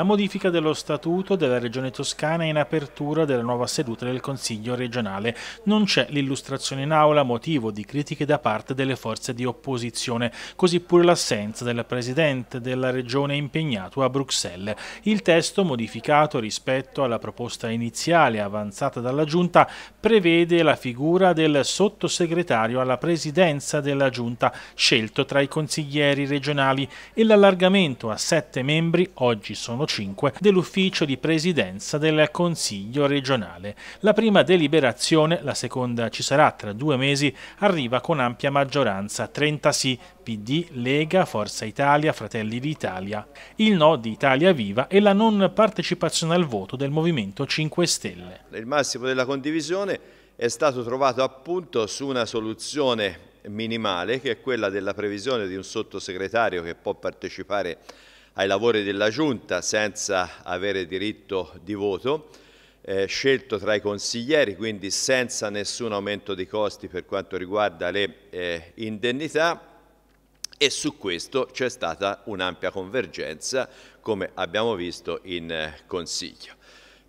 la modifica dello statuto della Regione Toscana in apertura della nuova seduta del Consiglio regionale. Non c'è l'illustrazione in aula, motivo di critiche da parte delle forze di opposizione, così pure l'assenza del Presidente della Regione impegnato a Bruxelles. Il testo, modificato rispetto alla proposta iniziale avanzata dalla Giunta, prevede la figura del sottosegretario alla Presidenza della Giunta, scelto tra i consiglieri regionali, e l'allargamento a sette membri, oggi sono 5 dell'ufficio di presidenza del Consiglio regionale. La prima deliberazione, la seconda ci sarà tra due mesi, arriva con ampia maggioranza, 30 sì, PD, Lega, Forza Italia, Fratelli d'Italia, il no di Italia Viva e la non partecipazione al voto del Movimento 5 Stelle. Il massimo della condivisione è stato trovato appunto su una soluzione minimale che è quella della previsione di un sottosegretario che può partecipare ai lavori della Giunta senza avere diritto di voto, eh, scelto tra i consiglieri, quindi senza nessun aumento di costi per quanto riguarda le eh, indennità e su questo c'è stata un'ampia convergenza come abbiamo visto in eh, Consiglio.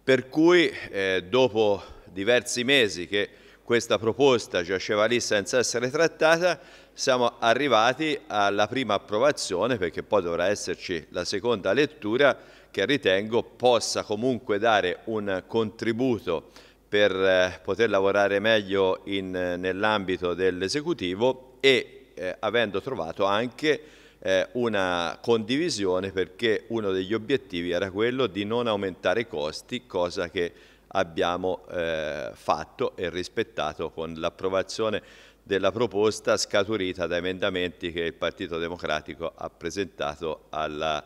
Per cui eh, dopo diversi mesi che questa proposta giaceva lì senza essere trattata, siamo arrivati alla prima approvazione perché poi dovrà esserci la seconda lettura che ritengo possa comunque dare un contributo per eh, poter lavorare meglio nell'ambito dell'esecutivo e eh, avendo trovato anche eh, una condivisione perché uno degli obiettivi era quello di non aumentare i costi, cosa che abbiamo eh, fatto e rispettato con l'approvazione della proposta scaturita da emendamenti che il Partito Democratico ha presentato alla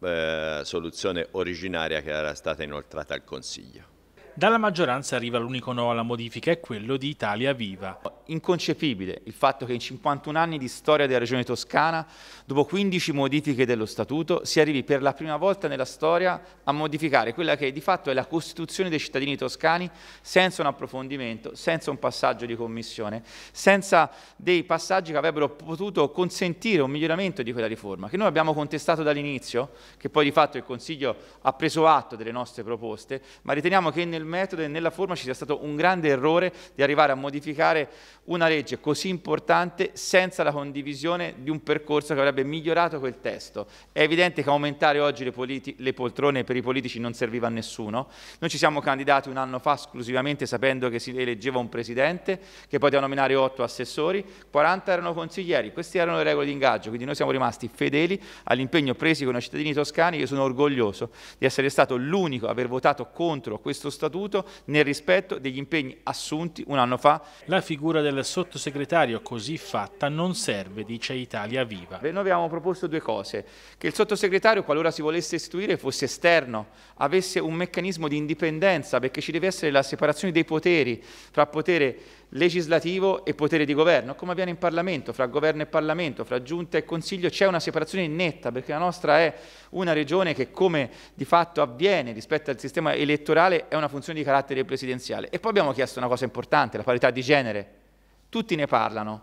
eh, soluzione originaria che era stata inoltrata al Consiglio. Dalla maggioranza arriva l'unico no alla modifica è quello di Italia Viva. Inconcepibile il fatto che in 51 anni di storia della regione toscana, dopo 15 modifiche dello statuto, si arrivi per la prima volta nella storia a modificare quella che di fatto è la Costituzione dei cittadini toscani senza un approfondimento, senza un passaggio di commissione, senza dei passaggi che avrebbero potuto consentire un miglioramento di quella riforma, che noi abbiamo contestato dall'inizio, che poi di fatto il Consiglio ha preso atto delle nostre proposte, ma riteniamo che nel nel metodo e nella forma ci sia stato un grande errore di arrivare a modificare una legge così importante senza la condivisione di un percorso che avrebbe migliorato quel testo. È evidente che aumentare oggi le, le poltrone per i politici non serviva a nessuno. Noi ci siamo candidati un anno fa esclusivamente sapendo che si eleggeva un presidente che poteva nominare otto assessori, 40 erano consiglieri, queste erano le regole di ingaggio, quindi noi siamo rimasti fedeli all'impegno presi con i cittadini toscani, io sono orgoglioso di essere stato l'unico a aver votato contro questo statuto statuto nel rispetto degli impegni assunti un anno fa. La figura del sottosegretario così fatta non serve, dice Italia Viva. Noi avevamo proposto due cose, che il sottosegretario qualora si volesse istituire fosse esterno, avesse un meccanismo di indipendenza perché ci deve essere la separazione dei poteri fra potere legislativo e potere di governo, come avviene in Parlamento, fra governo e Parlamento, fra giunta e Consiglio, c'è una separazione netta perché la nostra è una regione che come di fatto avviene rispetto al sistema elettorale è una funzione di carattere presidenziale. E poi abbiamo chiesto una cosa importante, la parità di genere. Tutti ne parlano,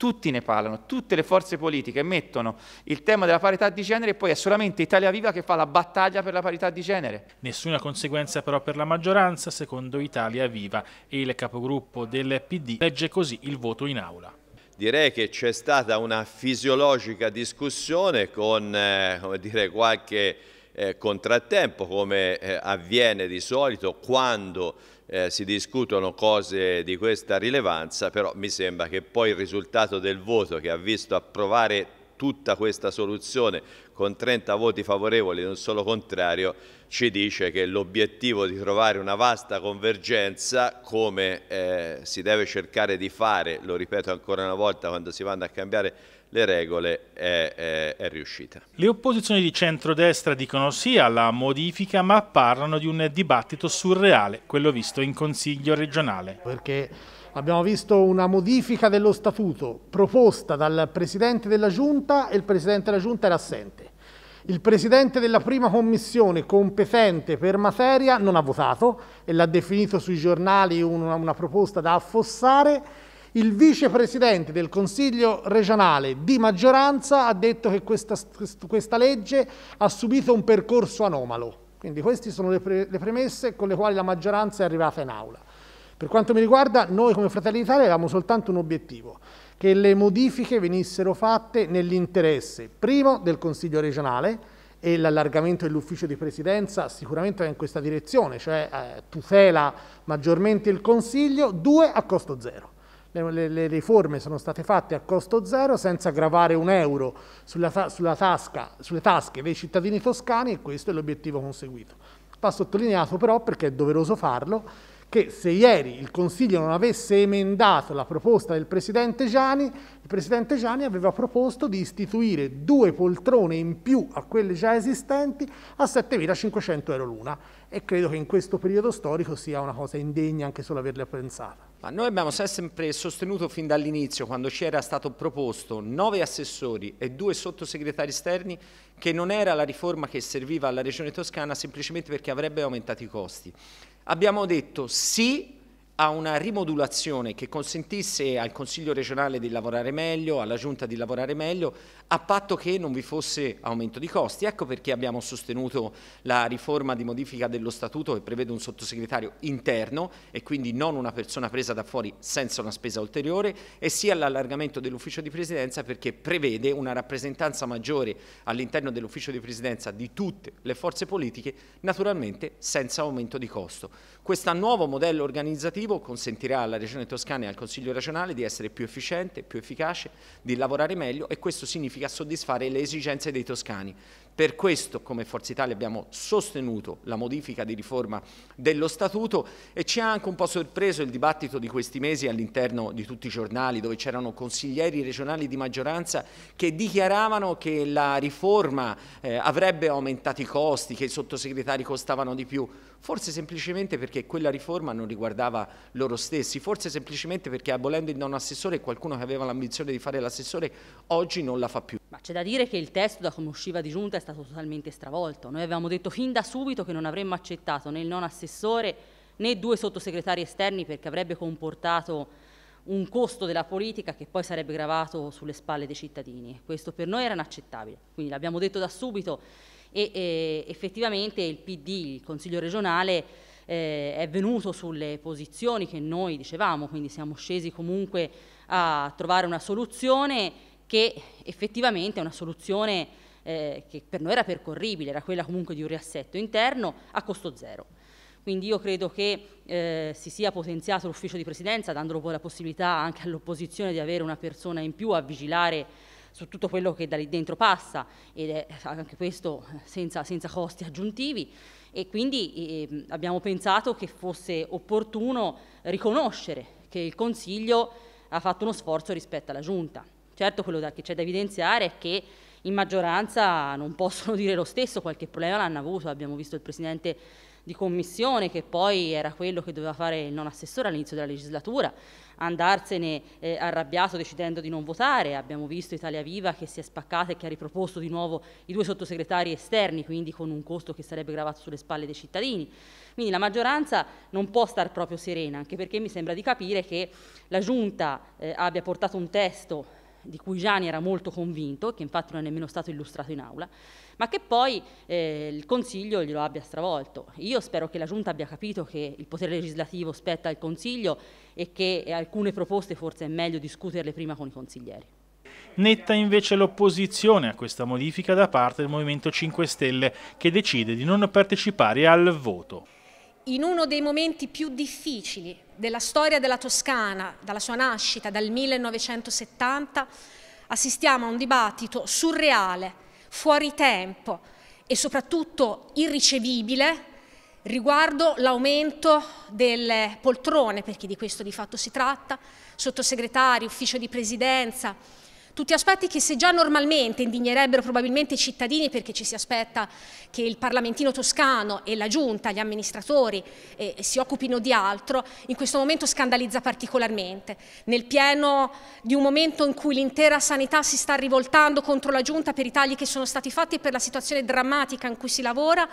tutti ne parlano, tutte le forze politiche mettono il tema della parità di genere e poi è solamente Italia Viva che fa la battaglia per la parità di genere. Nessuna conseguenza però per la maggioranza, secondo Italia Viva il capogruppo del PD legge così il voto in aula. Direi che c'è stata una fisiologica discussione con eh, dire, qualche eh, contrattempo come eh, avviene di solito quando eh, si discutono cose di questa rilevanza, però mi sembra che poi il risultato del voto che ha visto approvare tutta questa soluzione con 30 voti favorevoli e un solo contrario ci dice che l'obiettivo di trovare una vasta convergenza come eh, si deve cercare di fare, lo ripeto ancora una volta quando si vanno a cambiare le regole è, è, è, riuscita. Le opposizioni di centrodestra dicono sì alla modifica ma parlano di un dibattito surreale, quello visto in Consiglio regionale. Perché abbiamo visto una modifica dello statuto proposta dal Presidente della Giunta e il Presidente della Giunta era assente. Il presidente della prima commissione competente per materia non ha votato e l'ha definito sui giornali una, una proposta da affossare il vicepresidente del Consiglio regionale di maggioranza ha detto che questa, questa legge ha subito un percorso anomalo. Quindi queste sono le, pre le premesse con le quali la maggioranza è arrivata in aula. Per quanto mi riguarda, noi come Fratelli d'Italia avevamo soltanto un obiettivo, che le modifiche venissero fatte nell'interesse, primo, del Consiglio regionale, e l'allargamento dell'ufficio di presidenza sicuramente va in questa direzione, cioè eh, tutela maggiormente il Consiglio, due, a costo zero le, le, le, riforme sono state fatte a costo zero senza gravare un euro sulla, sulla tasca, sulle tasche dei cittadini toscani e questo è l'obiettivo conseguito. Va sottolineato però perché è doveroso farlo che se ieri il Consiglio non avesse emendato la proposta del Presidente Gianni, il Presidente Gianni aveva proposto di istituire due poltrone in più a quelle già esistenti a 7.500 euro l'una e credo che in questo periodo storico sia una cosa indegna anche solo averle pensata. Ma noi abbiamo sempre sostenuto fin dall'inizio, quando ci era stato proposto nove assessori e due sottosegretari esterni, che non era la riforma che serviva alla Regione Toscana semplicemente perché avrebbe aumentato i costi abbiamo detto sì a una rimodulazione che consentisse al Consiglio regionale di lavorare meglio, alla Giunta di lavorare meglio, a patto che non vi fosse aumento di costi. Ecco perché abbiamo sostenuto la riforma di modifica dello Statuto che prevede un sottosegretario interno e quindi non una persona presa da fuori senza una spesa ulteriore e sia l'allargamento dell'ufficio di presidenza perché prevede una rappresentanza maggiore all'interno dell'ufficio di presidenza di tutte le forze politiche, naturalmente senza aumento di costo. Questo nuovo modello organizzativo obiettivo consentirà alla Regione Toscana e al Consiglio regionale di essere più efficiente, più efficace, di lavorare meglio e questo significa soddisfare le esigenze dei toscani. Per questo come Forza Italia abbiamo sostenuto la modifica di riforma dello Statuto e ci ha anche un po' sorpreso il dibattito di questi mesi all'interno di tutti i giornali dove c'erano consiglieri regionali di maggioranza che dichiaravano che la riforma eh, avrebbe aumentato i costi, che i sottosegretari costavano di più forse semplicemente perché quella riforma non riguardava loro stessi, forse semplicemente perché abolendo il non assessore qualcuno che aveva l'ambizione di fare l'assessore oggi non la fa più. Ma c'è da dire che il testo da come usciva di giunta è stato totalmente stravolto, noi avevamo detto fin da subito che non avremmo accettato né il non assessore né due sottosegretari esterni perché avrebbe comportato un costo della politica che poi sarebbe gravato sulle spalle dei cittadini. Questo per noi era inaccettabile, quindi l'abbiamo detto da subito e, e effettivamente il PD, il Consiglio regionale, eh, è venuto sulle posizioni che noi dicevamo, quindi siamo scesi comunque a trovare una soluzione che effettivamente è una soluzione eh, che per noi era percorribile, era quella comunque di un riassetto interno a costo zero. Quindi io credo che eh, si sia potenziato l'ufficio di presidenza, dandolo poi la possibilità anche all'opposizione di avere una persona in più a vigilare su tutto quello che da lì dentro passa ed è anche questo senza, senza costi aggiuntivi e quindi eh, abbiamo pensato che fosse opportuno riconoscere che il Consiglio ha fatto uno sforzo rispetto alla Giunta. Certo quello da, che c'è da evidenziare è che in maggioranza non possono dire lo stesso, qualche problema l'hanno avuto, abbiamo visto il Presidente di commissione che poi era quello che doveva fare il non assessore all'inizio della legislatura, andarsene eh, arrabbiato decidendo di non votare, abbiamo visto Italia Viva che si è spaccata e che ha riproposto di nuovo i due sottosegretari esterni, quindi con un costo che sarebbe gravato sulle spalle dei cittadini. Quindi la maggioranza non può star proprio serena, anche perché mi sembra di capire che la Giunta eh, abbia portato un testo di cui Gianni era molto convinto, che infatti non è nemmeno stato illustrato in aula, ma che poi eh, il Consiglio glielo abbia stravolto. Io spero che la Giunta abbia capito che il potere legislativo spetta al Consiglio e che alcune proposte forse è meglio discuterle prima con i consiglieri. Netta invece l'opposizione a questa modifica da parte del Movimento 5 Stelle, che decide di non partecipare al voto in uno dei momenti più difficili della storia della Toscana, dalla sua nascita dal 1970, assistiamo a un dibattito surreale, fuori tempo e soprattutto irricevibile riguardo l'aumento delle poltrone, perché di questo di fatto si tratta, sottosegretari, ufficio di presidenza, tutti aspetti che se già normalmente indignerebbero probabilmente i cittadini perché ci si aspetta che il parlamentino toscano e la giunta, gli amministratori eh, si occupino di altro, in questo momento scandalizza particolarmente. Nel pieno di un momento in cui l'intera sanità si sta rivoltando contro la giunta per i tagli che sono stati fatti e per la situazione drammatica in cui si lavora,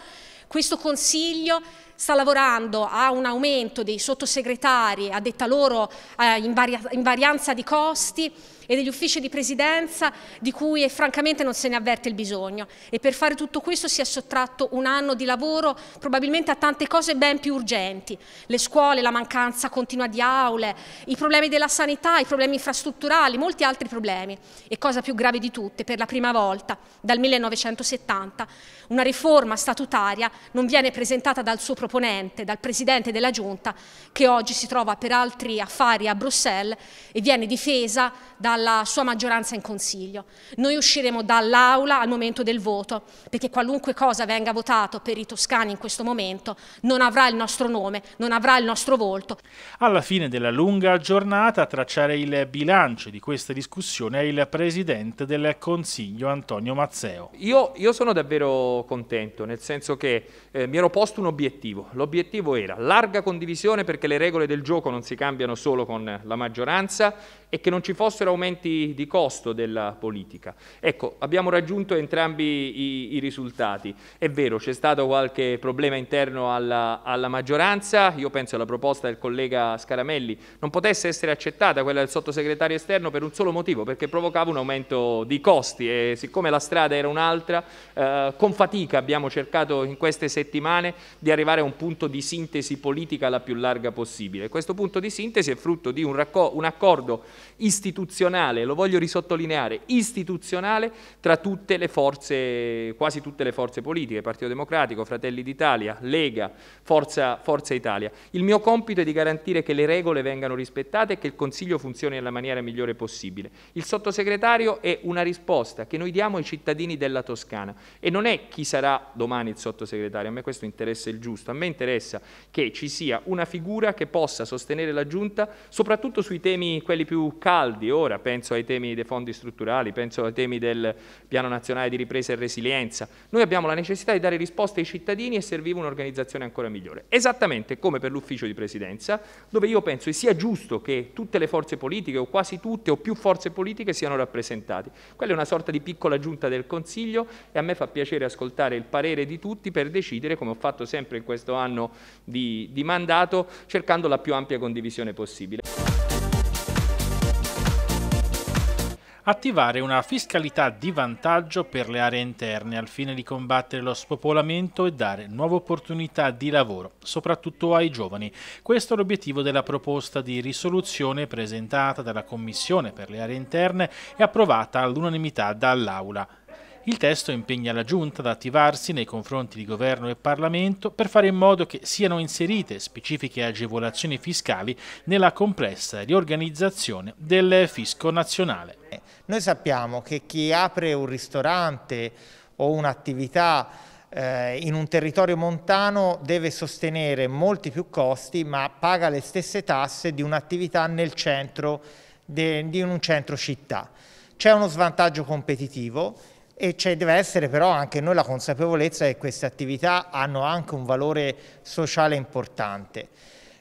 questo Consiglio sta lavorando a un aumento dei sottosegretari, a detta loro eh, in, varia in varianza di costi, e degli uffici di presidenza di cui eh, francamente non se ne avverte il bisogno e per fare tutto questo si è sottratto un anno di lavoro probabilmente a tante cose ben più urgenti, le scuole, la mancanza continua di aule, i problemi della sanità, i problemi infrastrutturali, molti altri problemi e cosa più grave di tutte, per la prima volta dal 1970 una riforma statutaria non viene presentata dal suo proponente, dal Presidente della Giunta che oggi si trova per altri affari a Bruxelles e viene difesa dal dalla sua maggioranza in Consiglio. Noi usciremo dall'aula al momento del voto, perché qualunque cosa venga votato per i toscani in questo momento non avrà il nostro nome, non avrà il nostro volto. Alla fine della lunga giornata a tracciare il bilancio di questa discussione è il Presidente del Consiglio Antonio Mazzeo. Io, io sono davvero contento, nel senso che eh, mi ero posto un obiettivo. L'obiettivo era larga condivisione perché le regole del gioco non si cambiano solo con la maggioranza e che non ci fossero aumenti aumenti di costo della politica. Ecco, abbiamo raggiunto entrambi i, i risultati. È vero, c'è stato qualche problema interno alla, alla maggioranza, io penso alla proposta del collega Scaramelli non potesse essere accettata quella del sottosegretario esterno per un solo motivo, perché provocava un aumento di costi e siccome la strada era un'altra, eh, con fatica abbiamo cercato in queste settimane di arrivare a un punto di sintesi politica la più larga possibile. Questo punto di sintesi è frutto di un, un accordo istituzionale istituzionale, lo voglio risottolineare, istituzionale tra tutte le forze, quasi tutte le forze politiche, Partito Democratico, Fratelli d'Italia, Lega, Forza, Forza Italia. Il mio compito è di garantire che le regole vengano rispettate e che il Consiglio funzioni nella maniera migliore possibile. Il sottosegretario è una risposta che noi diamo ai cittadini della Toscana e non è chi sarà domani il sottosegretario, a me questo interessa il giusto, a me interessa che ci sia una figura che possa sostenere la Giunta soprattutto sui temi quelli più caldi ora, penso ai temi dei fondi strutturali, penso ai temi del Piano Nazionale di Ripresa e Resilienza. Noi abbiamo la necessità di dare risposte ai cittadini e serviva un'organizzazione ancora migliore. Esattamente come per l'ufficio di presidenza, dove io penso sia giusto che tutte le forze politiche, o quasi tutte, o più forze politiche siano rappresentate. Quella è una sorta di piccola giunta del Consiglio e a me fa piacere ascoltare il parere di tutti per decidere, come ho fatto sempre in questo anno di, di mandato, cercando la più ampia condivisione possibile. attivare una fiscalità di vantaggio per le aree interne al fine di combattere lo spopolamento e dare nuove opportunità di lavoro, soprattutto ai giovani. Questo è l'obiettivo della proposta di risoluzione presentata dalla Commissione per le aree interne e approvata all'unanimità dall'Aula. Il testo impegna la Giunta ad attivarsi nei confronti di Governo e Parlamento per fare in modo che siano inserite specifiche agevolazioni fiscali nella complessa riorganizzazione del fisco nazionale. Noi sappiamo che chi apre un ristorante o un'attività eh, in un territorio montano deve sostenere molti più costi ma paga le stesse tasse di un'attività nel centro, di un centro città. C'è uno svantaggio competitivo e cioè deve essere però anche noi la consapevolezza che queste attività hanno anche un valore sociale importante.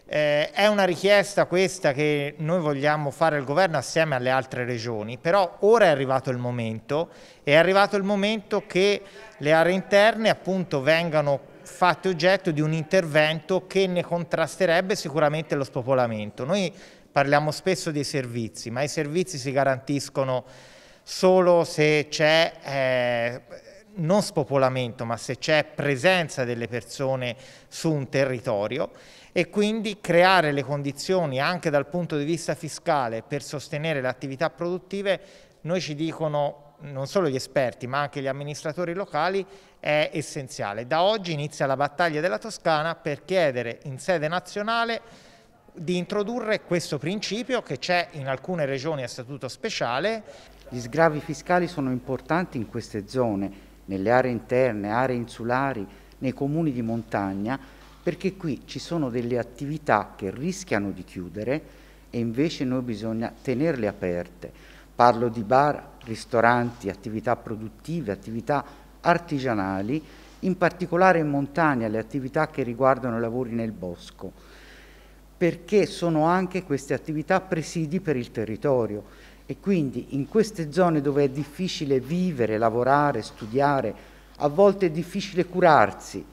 Eh, è una richiesta questa che noi vogliamo fare al governo assieme alle altre regioni, però ora è arrivato il momento, è arrivato il momento che le aree interne appunto vengano fatte oggetto di un intervento che ne contrasterebbe sicuramente lo spopolamento. Noi parliamo spesso dei servizi, ma i servizi si garantiscono solo se c'è eh, non spopolamento, ma se c'è presenza delle persone su un territorio e quindi creare le condizioni anche dal punto di vista fiscale per sostenere le attività produttive, noi ci dicono non solo gli esperti ma anche gli amministratori locali è essenziale. Da oggi inizia la battaglia della Toscana per chiedere in sede nazionale di introdurre questo principio che c'è in alcune regioni a statuto speciale gli sgravi fiscali sono importanti in queste zone, nelle aree interne, aree insulari, nei comuni di montagna, perché qui ci sono delle attività che rischiano di chiudere e invece noi bisogna tenerle aperte. Parlo di bar, ristoranti, attività produttive, attività artigianali, in particolare in montagna le attività che riguardano i lavori nel bosco, perché sono anche queste attività presidi per il territorio e quindi in queste zone dove è difficile vivere, lavorare, studiare, a volte è difficile curarsi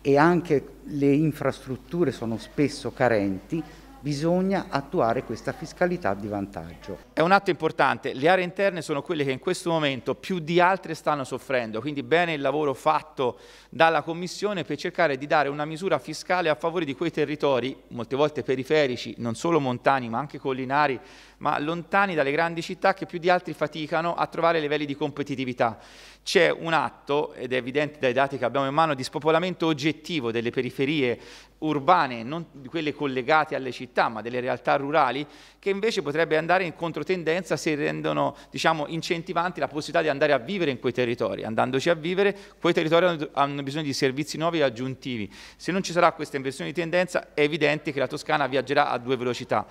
e anche le infrastrutture sono spesso carenti, bisogna attuare questa fiscalità di vantaggio. È un atto importante, le aree interne sono quelle che in questo momento più di altre stanno soffrendo, quindi bene il lavoro fatto dalla Commissione per cercare di dare una misura fiscale a favore di quei territori, molte volte periferici, non solo montani ma anche collinari, ma lontani dalle grandi città che più di altri faticano a trovare livelli di competitività. C'è un atto, ed è evidente dai dati che abbiamo in mano, di spopolamento oggettivo delle periferie urbane, non di quelle collegate alle città, città ma delle realtà rurali che invece potrebbe andare in controtendenza se rendono diciamo, incentivanti la possibilità di andare a vivere in quei territori. Andandoci a vivere, quei territori hanno bisogno di servizi nuovi e aggiuntivi. Se non ci sarà questa inversione di tendenza è evidente che la Toscana viaggerà a due velocità.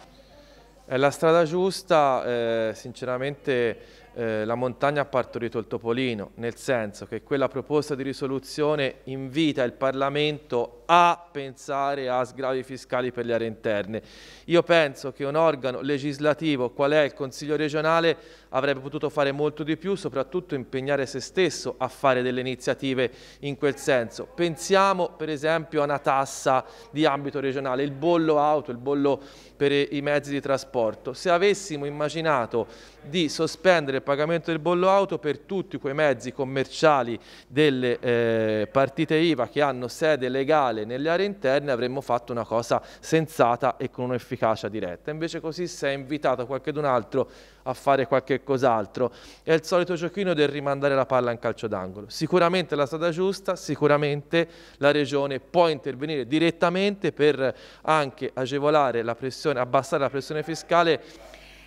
È la strada giusta, eh, sinceramente eh, la montagna ha partorito il topolino, nel senso che quella proposta di risoluzione invita il Parlamento a pensare a sgravi fiscali per le aree interne. Io penso che un organo legislativo, qual è il Consiglio regionale, avrebbe potuto fare molto di più, soprattutto impegnare se stesso a fare delle iniziative in quel senso. Pensiamo per esempio a una tassa di ambito regionale, il bollo auto, il bollo per i mezzi di trasporto. Se avessimo immaginato di sospendere il pagamento del bollo auto per tutti quei mezzi commerciali delle eh, partite IVA che hanno sede legale nelle aree interne avremmo fatto una cosa sensata e con un'efficacia diretta. Invece così si è invitato qualcun altro a fare qualche cos'altro. È il solito giochino del rimandare la palla in calcio d'angolo. Sicuramente la strada giusta, sicuramente la Regione può intervenire direttamente per anche agevolare la pressione, abbassare la pressione fiscale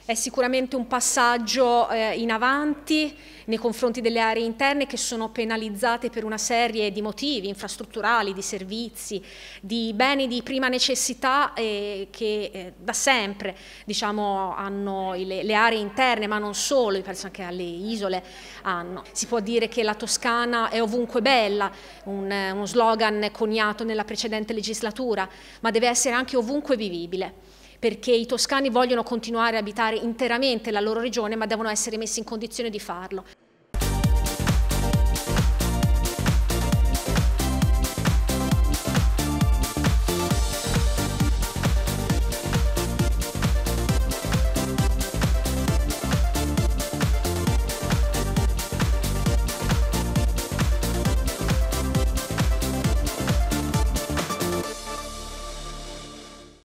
è sicuramente un passaggio eh, in avanti nei confronti delle aree interne che sono penalizzate per una serie di motivi infrastrutturali, di servizi, di beni di prima necessità eh, che eh, da sempre diciamo, hanno le, le, aree interne, ma non solo, penso anche alle isole hanno. Si può dire che la Toscana è ovunque bella, un, uno slogan coniato nella precedente legislatura, ma deve essere anche ovunque vivibile perché i toscani vogliono continuare a abitare interamente la loro regione ma devono essere messi in condizione di farlo.